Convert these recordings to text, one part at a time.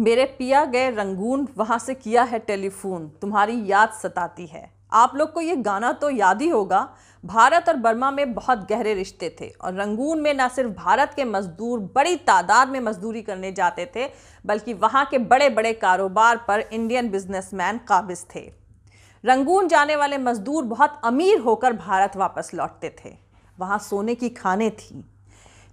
मेरे पिया गए रंगून वहाँ से किया है टेलीफोन तुम्हारी याद सताती है आप लोग को ये गाना तो याद ही होगा भारत और बर्मा में बहुत गहरे रिश्ते थे और रंगून में ना सिर्फ भारत के मजदूर बड़ी तादाद में मजदूरी करने जाते थे बल्कि वहाँ के बड़े बड़े कारोबार पर इंडियन बिजनेसमैन काबिज थे रंगून जाने वाले मजदूर बहुत अमीर होकर भारत वापस लौटते थे वहाँ सोने की खाने थी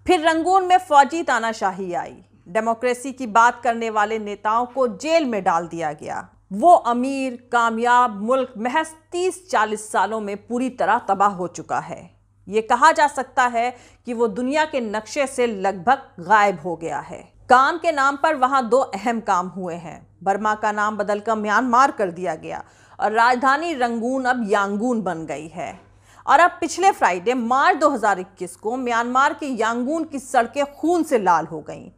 फिर रंगून में फौजी तानाशाही आई डेमोक्रेसी की बात करने वाले नेताओं को जेल में डाल दिया गया वो अमीर कामयाब मुल्क महज 30-40 सालों में पूरी तरह तबाह हो चुका है ये कहा जा सकता है कि वो दुनिया के नक्शे से लगभग गायब हो गया है काम के नाम पर वहाँ दो अहम काम हुए हैं बर्मा का नाम बदलकर म्यांमार कर दिया गया और राजधानी रंगून अब यांगून बन गई है और अब पिछले फ्राइडे मार्च 2021 को म्यांमार के यांगून की सड़कें खून से लाल हो गईं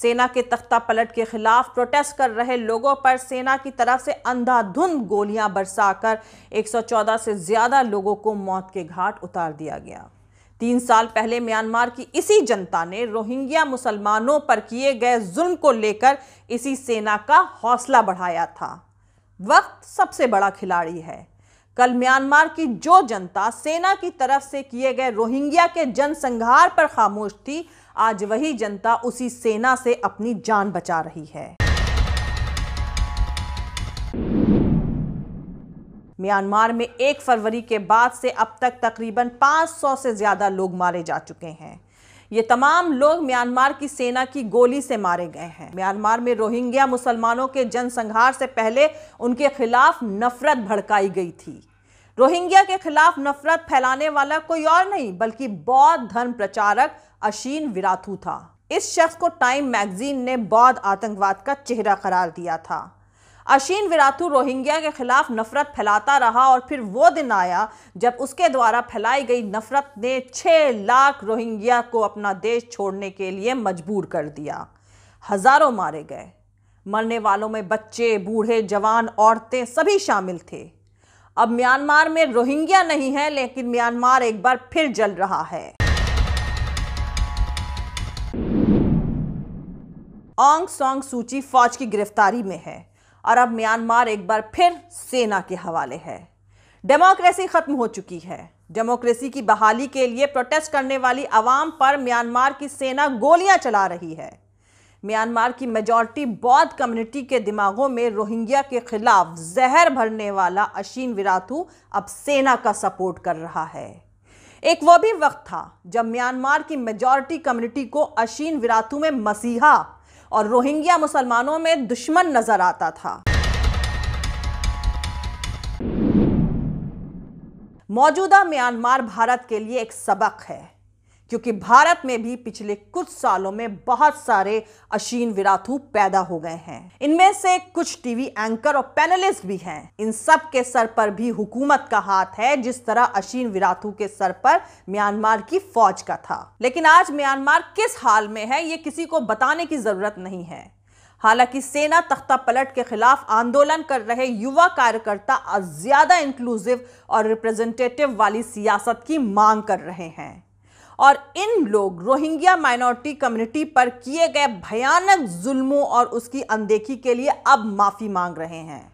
सेना के तख्ता पलट के खिलाफ प्रोटेस्ट कर रहे लोगों पर सेना की तरफ से अंधाधुंध गोलियां बरसाकर 114 से ज़्यादा लोगों को मौत के घाट उतार दिया गया तीन साल पहले म्यांमार की इसी जनता ने रोहिंग्या मुसलमानों पर किए गए जुल्म को लेकर इसी सेना का हौसला बढ़ाया था वक्त सबसे बड़ा खिलाड़ी है कल म्यांमार की जो जनता सेना की तरफ से किए गए रोहिंग्या के जनसंहार पर खामोश थी आज वही जनता उसी सेना से अपनी जान बचा रही है म्यांमार में एक फरवरी के बाद से अब तक तकरीबन 500 से ज़्यादा लोग मारे जा चुके हैं ये तमाम लोग म्यांमार की सेना की गोली से मारे गए हैं म्यांमार में रोहिंग्या मुसलमानों के जनसंहार से पहले उनके खिलाफ नफरत भड़काई गई थी रोहिंग्या के खिलाफ नफरत फैलाने वाला कोई और नहीं बल्कि बौद्ध धर्म प्रचारक अशीन विराथू था इस शख्स को टाइम मैगजीन ने बौद्ध आतंकवाद का चेहरा करार दिया था अशीन विराथू रोहिंग्या के खिलाफ नफरत फैलाता रहा और फिर वो दिन आया जब उसके द्वारा फैलाई गई नफरत ने छः लाख रोहिंग्या को अपना देश छोड़ने के लिए मजबूर कर दिया हज़ारों मारे गए मरने वालों में बच्चे बूढ़े जवान औरतें सभी शामिल थे अब म्यांमार में रोहिंग्या नहीं है लेकिन म्यांमार एक बार फिर जल रहा है ऑंग सॉन्ग सूची फौज की गिरफ्तारी में है और अब म्यांमार एक बार फिर सेना के हवाले है डेमोक्रेसी खत्म हो चुकी है डेमोक्रेसी की बहाली के लिए प्रोटेस्ट करने वाली आवाम पर म्यांमार की सेना गोलियां चला रही है म्यांमार की मेजॉरिटी बौद्ध कम्युनिटी के दिमागों में रोहिंग्या के खिलाफ जहर भरने वाला अशीन विराथू अब सेना का सपोर्ट कर रहा है एक वो भी वक्त था जब म्यांमार की मेजॉरिटी कम्युनिटी को अशीन विराथू में मसीहा और रोहिंग्या मुसलमानों में दुश्मन नजर आता था मौजूदा म्यांमार भारत के लिए एक सबक है क्योंकि भारत में भी पिछले कुछ सालों में बहुत सारे अशीन विराथू पैदा हो गए हैं इनमें से कुछ टीवी एंकर और पैनलिस्ट भी हैं इन सब के सर पर भी हुकूमत का हाथ है जिस तरह अशीन विराथू के सर पर म्यांमार की फौज का था लेकिन आज म्यांमार किस हाल में है ये किसी को बताने की जरूरत नहीं है हालांकि सेना तख्ता पलट के खिलाफ आंदोलन कर रहे युवा कार्यकर्ता ज्यादा इंक्लूसिव और रिप्रेजेंटेटिव वाली सियासत की मांग कर रहे हैं और इन लोग रोहिंग्या माइनॉरिटी कम्युनिटी पर किए गए भयानक जुल्मों और उसकी अनदेखी के लिए अब माफी मांग रहे हैं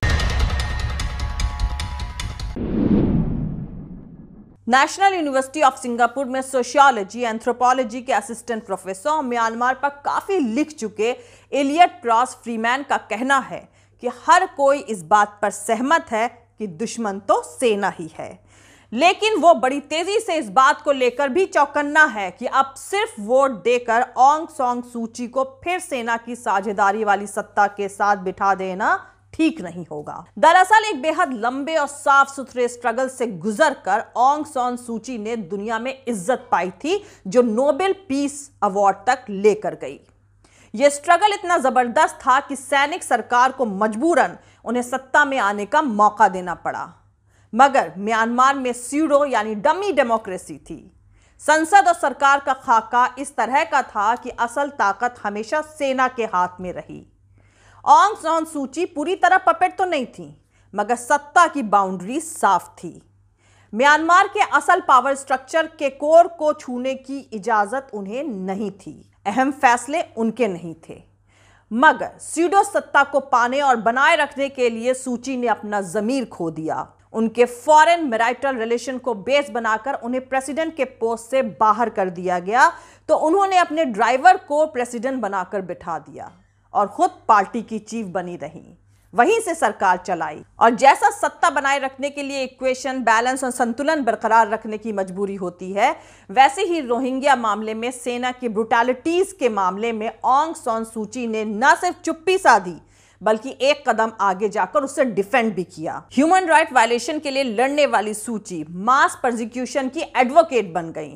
नेशनल यूनिवर्सिटी ऑफ सिंगापुर में सोशियोलॉजी एंथ्रोपोलॉजी के असिस्टेंट प्रोफेसर म्यांमार पर काफ़ी लिख चुके एलियट क्रॉस फ्रीमैन का कहना है कि हर कोई इस बात पर सहमत है कि दुश्मन तो सेना ही है लेकिन वो बड़ी तेजी से इस बात को लेकर भी चौकन्ना है कि अब सिर्फ वोट देकर ओंग सोंग सूची को फिर सेना की साझेदारी वाली सत्ता के साथ बिठा देना ठीक नहीं होगा दरअसल एक बेहद लंबे और साफ सुथरे स्ट्रगल से गुजर कर ओंग सॉन सूची ने दुनिया में इज्जत पाई थी जो नोबेल पीस अवार्ड तक लेकर गई यह स्ट्रगल इतना जबरदस्त था कि सैनिक सरकार को मजबूरन उन्हें सत्ता में आने का मौका देना पड़ा मगर म्यांमार में सीडो यानी डमी डेमोक्रेसी थी संसद और सरकार का खाका इस तरह का था कि असल ताकत हमेशा सेना के हाथ में रही ऑन सॉन सूची पूरी तरह पपेट तो नहीं थी मगर सत्ता की बाउंड्री साफ थी म्यांमार के असल पावर स्ट्रक्चर के कोर को छूने की इजाज़त उन्हें नहीं थी अहम फैसले उनके नहीं थे मगर सीडो सत्ता को पाने और बनाए रखने के लिए सूची ने अपना ज़मीर खो दिया उनके फॉरेन मेराइटल रिलेशन को बेस बनाकर उन्हें प्रेसिडेंट के पोस्ट से बाहर कर दिया गया तो उन्होंने अपने ड्राइवर को प्रेसिडेंट बनाकर बिठा दिया और खुद पार्टी की चीफ बनी रही वहीं से सरकार चलाई और जैसा सत्ता बनाए रखने के लिए इक्वेशन बैलेंस और संतुलन बरकरार रखने की मजबूरी होती है वैसे ही रोहिंग्या मामले में सेना की ब्रुटैलिटीज के मामले में ऑंग सॉन सूची ने न सिर्फ चुप्पी साधी बल्कि एक कदम आगे जाकर उसे डिफेंड भी किया ह्यूमन राइट वायलेशन के लिए लड़ने वाली सूची मास प्रोजिक्यूशन की एडवोकेट बन गई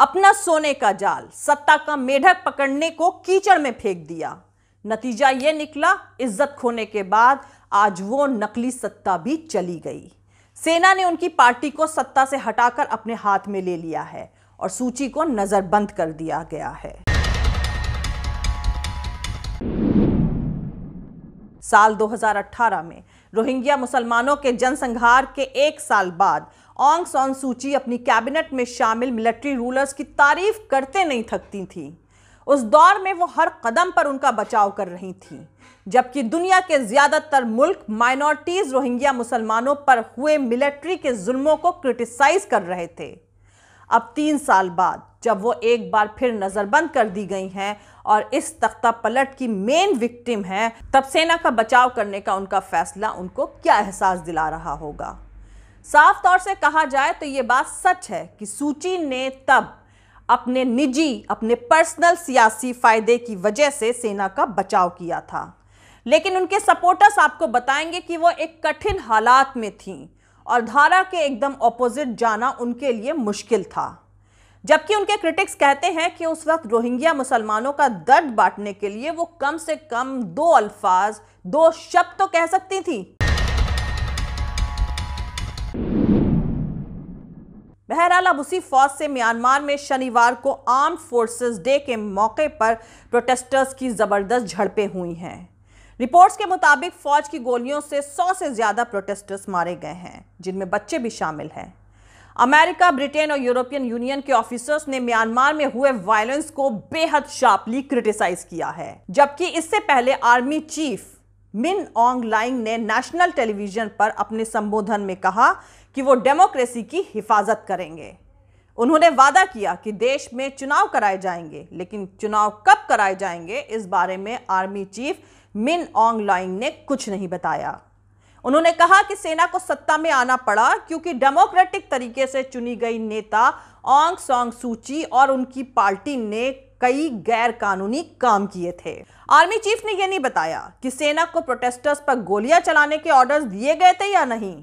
अपना सोने का जाल सत्ता का मेढक पकड़ने को कीचड़ में फेंक दिया नतीजा ये निकला इज्जत खोने के बाद आज वो नकली सत्ता भी चली गई सेना ने उनकी पार्टी को सत्ता से हटाकर अपने हाथ में ले लिया है और सूची को नज़रबंद कर दिया गया है साल 2018 में रोहिंग्या मुसलमानों के जनसंहार के एक साल बाद ऑंग सॉन सूची अपनी कैबिनेट में शामिल मिलिट्री रूलर्स की तारीफ करते नहीं थकती थी उस दौर में वो हर कदम पर उनका बचाव कर रही थी जबकि दुनिया के ज़्यादातर मुल्क माइनॉरिटीज़ रोहिंग्या मुसलमानों पर हुए मिलिट्री के जुल्मों को क्रिटिसाइज कर रहे थे अब तीन साल बाद जब वो एक बार फिर नज़रबंद कर दी गई हैं और इस तख्ता पलट की मेन विक्टिम हैं तब सेना का बचाव करने का उनका फैसला उनको क्या एहसास दिला रहा होगा साफ तौर से कहा जाए तो ये बात सच है कि सूची ने तब अपने निजी अपने पर्सनल सियासी फ़ायदे की वजह से सेना का बचाव किया था लेकिन उनके सपोर्टर्स आपको बताएंगे कि वो एक कठिन हालात में थीं और धारा के एकदम ऑपोजिट जाना उनके लिए मुश्किल था जबकि उनके क्रिटिक्स कहते हैं कि उस वक्त रोहिंग्या मुसलमानों का दर्द बांटने के लिए वो कम से कम दो अल्फाज दो शब्द तो कह सकती थी बहरहाल अब उसी फौज से म्यांमार में शनिवार को आर्म फोर्सेस डे के मौके पर प्रोटेस्टर्स की ज़बरदस्त झड़पें हुई हैं रिपोर्ट्स के मुताबिक फौज की गोलियों से सौ से ज्यादा प्रोटेस्टर्स मारे गए हैं जिनमें बच्चे भी शामिल हैं अमेरिका ब्रिटेन और यूरोपियन यूनियन के ऑफिसर्स ने म्यांमार में हुए वायलेंस को बेहद शार्पली क्रिटिसाइज किया है जबकि इससे पहले army chief Min Aung Hlaing ने नेशनल टेलीविजन पर अपने संबोधन में कहा कि वो डेमोक्रेसी की हिफाजत करेंगे उन्होंने वादा किया कि देश में चुनाव कराए जाएंगे लेकिन चुनाव कब कराए जाएंगे इस बारे में army chief Min Aung Hlaing ने कुछ नहीं बताया उन्होंने कहा कि सेना को सत्ता में आना पड़ा क्योंकि डेमोक्रेटिक तरीके से चुनी गई नेता ऑंग सॉन्ग सूची और उनकी पार्टी ने कई गैर कानूनी काम किए थे आर्मी चीफ ने यह नहीं बताया कि सेना को प्रोटेस्टर्स पर गोलियां चलाने के ऑर्डर्स दिए गए थे या नहीं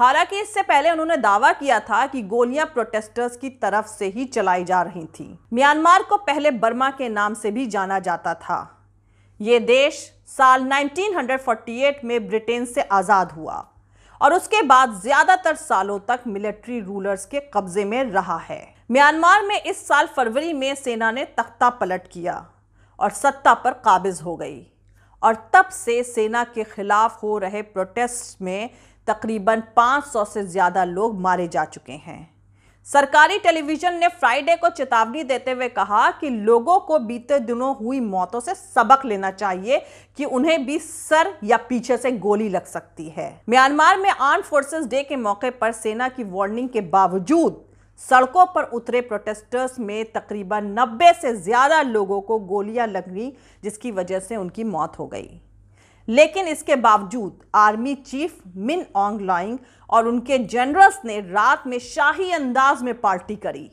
हालांकि इससे पहले उन्होंने दावा किया था कि गोलियां प्रोटेस्टर्स की तरफ से ही चलाई जा रही थी म्यांमार को पहले बर्मा के नाम से भी जाना जाता था ये देश साल 1948 में ब्रिटेन से आज़ाद हुआ और उसके बाद ज़्यादातर सालों तक मिलिट्री रूलर्स के कब्जे में रहा है म्यांमार में इस साल फरवरी में सेना ने तख्ता पलट किया और सत्ता पर काबिज हो गई और तब से सेना के खिलाफ हो रहे प्रोटेस्ट में तकरीबन 500 से ज़्यादा लोग मारे जा चुके हैं सरकारी टेलीविजन ने फ्राइडे को चेतावनी देते हुए कहा कि लोगों को बीते दिनों हुई मौतों से सबक लेना चाहिए कि उन्हें भी सर या पीछे से गोली लग सकती है म्यांमार में आर्म फोर्सेस डे के मौके पर सेना की वार्निंग के बावजूद सड़कों पर उतरे प्रोटेस्टर्स में तकरीबन 90 से ज़्यादा लोगों को गोलियां लगनी जिसकी वजह से उनकी मौत हो गई लेकिन इसके बावजूद army chief Min Aung Hlaing और उनके जनरल्स ने रात में शाही अंदाज में पार्टी करी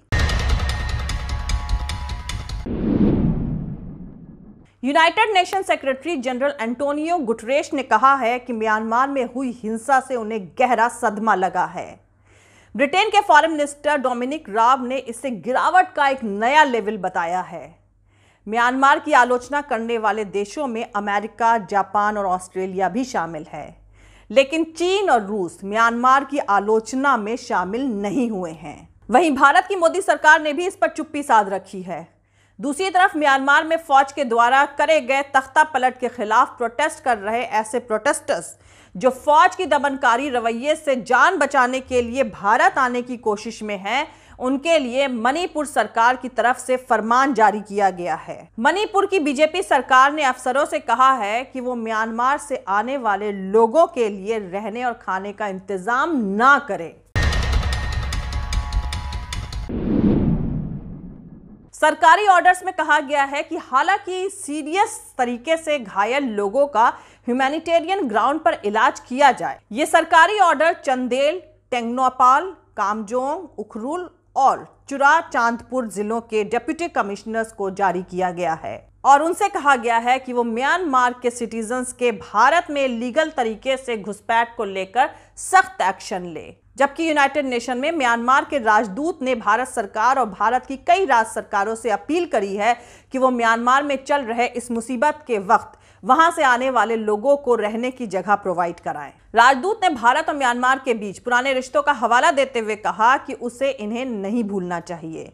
United Nation Secretary General Antonio Guterres ने कहा है कि म्यांमार में हुई हिंसा से उन्हें गहरा सदमा लगा है ब्रिटेन के फॉरेन मिनिस्टर डोमिनिक राव ने इसे गिरावट का एक नया लेवल बताया है म्यांमार की आलोचना करने वाले देशों में अमेरिका जापान और ऑस्ट्रेलिया भी शामिल है लेकिन चीन और रूस म्यांमार की आलोचना में शामिल नहीं हुए हैं वहीं भारत की मोदी सरकार ने भी इस पर चुप्पी साध रखी है दूसरी तरफ म्यांमार में फौज के द्वारा करे गए तख्ता पलट के खिलाफ प्रोटेस्ट कर रहे ऐसे प्रोटेस्टर्स जो फौज की दमनकारी रवैये से जान बचाने के लिए भारत आने की कोशिश में हैं उनके लिए मणिपुर सरकार की तरफ से फरमान जारी किया गया है मणिपुर की बीजेपी सरकार ने अफसरों से कहा है कि वो म्यांमार से आने वाले लोगों के लिए रहने और खाने का इंतजाम ना करें सरकारी ऑर्डर्स में कहा गया है कि हालांकि सीरियस तरीके से घायल लोगों का ह्यूमैनिटेरियन ग्राउंड पर इलाज किया जाए ये सरकारी ऑर्डर चंदेल टेंगनोपाल कामजोंग उखरूल और चुरा चांदपुर जिलों के डेप्यूटी कमिश्नर्स को जारी किया गया है और उनसे कहा गया है कि वो म्यांमार के सिटीजन्स के भारत में लीगल तरीके से घुसपैठ को लेकर सख्त एक्शन ले जबकि यूनाइटेड नेशन में म्यांमार के राजदूत ने भारत सरकार और भारत की कई राज्य सरकारों से अपील करी है कि वो म्यांमार में चल रहे इस मुसीबत के वक्त वहां से आने वाले लोगों को रहने की जगह प्रोवाइड कराएं राजदूत ने भारत और म्यांमार के बीच पुराने रिश्तों का हवाला देते हुए कहा कि उसे इन्हें नहीं भूलना चाहिए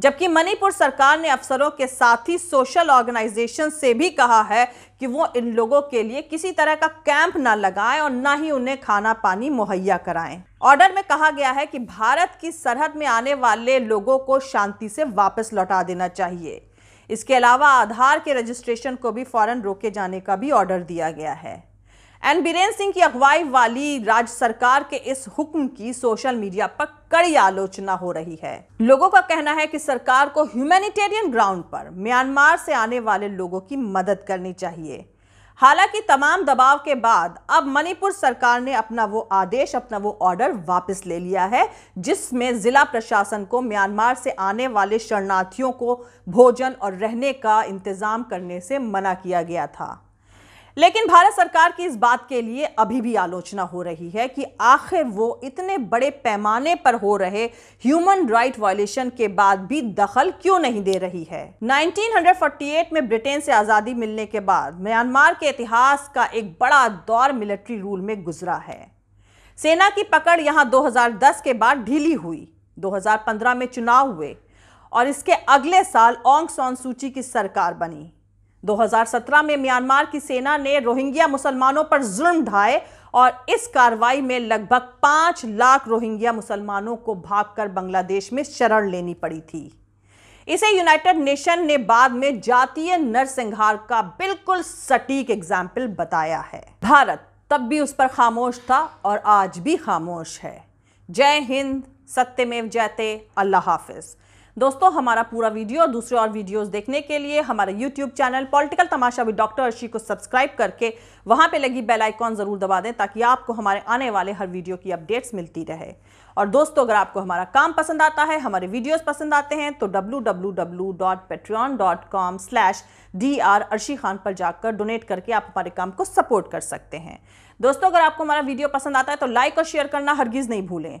जबकि मणिपुर सरकार ने अफसरों के साथ ही सोशल ऑर्गेनाइजेशन से भी कहा है कि वो इन लोगों के लिए किसी तरह का कैंप ना लगाएं और ना ही उन्हें खाना पानी मुहैया कराएं। ऑर्डर में कहा गया है कि भारत की सरहद में आने वाले लोगों को शांति से वापस लौटा देना चाहिए इसके अलावा आधार के रजिस्ट्रेशन को भी फौरन रोके जाने का भी ऑर्डर दिया गया है एन बीरेन्द्र सिंह की अगुवाई वाली राज्य सरकार के इस हुक्म की सोशल मीडिया पर कड़ी आलोचना हो रही है लोगों का कहना है कि सरकार को ह्यूमैनिटेरियन ग्राउंड पर म्यांमार से आने वाले लोगों की मदद करनी चाहिए हालांकि तमाम दबाव के बाद अब मणिपुर सरकार ने अपना वो आदेश अपना वो ऑर्डर वापस ले लिया है जिसमें जिला प्रशासन को म्यांमार से आने वाले शरणार्थियों को भोजन और रहने का इंतजाम करने से मना किया गया था लेकिन भारत सरकार की इस बात के लिए अभी भी आलोचना हो रही है कि आखिर वो इतने बड़े पैमाने पर हो रहे ह्यूमन राइट वायलेशन के बाद भी दखल क्यों नहीं दे रही है 1948 में ब्रिटेन से आज़ादी मिलने के बाद म्यांमार के इतिहास का एक बड़ा दौर मिलिट्री रूल में गुजरा है सेना की पकड़ यहाँ 2010 के बाद ढीली हुई 2015 में चुनाव हुए और इसके अगले साल ओंग सोन सूची की सरकार बनी 2017 में म्यांमार की सेना ने रोहिंग्या मुसलमानों पर जुल्म ढाए और इस कार्रवाई में लगभग पांच लाख रोहिंग्या मुसलमानों को भागकर बांग्लादेश में शरण लेनी पड़ी थी इसे यूनाइटेड नेशन ने बाद में जातीय नरसंहार का बिल्कुल सटीक एग्जाम्पल बताया है भारत तब भी उस पर खामोश था और आज भी खामोश है जय हिंद सत्यमेव जयते अल्लाह हाफिज़ दोस्तों हमारा पूरा वीडियो और दूसरे और वीडियोस देखने के लिए हमारे YouTube channel political Tamasha with doctor Arshi को सब्सक्राइब करके वहां पे लगी बेल आइकॉन ज़रूर दबा दें ताकि आपको हमारे आने वाले हर वीडियो की अपडेट्स मिलती रहे और दोस्तों अगर आपको हमारा काम पसंद आता है हमारे वीडियोज़ पसंद आते हैं तो W slash D R Arshi Khan पर जाकर डोनेट करके आप हमारे काम को सपोर्ट कर सकते हैं दोस्तों अगर आपको हमारा वीडियो पसंद आता है तो लाइक और शेयर करना हरगिज़ नहीं भूलें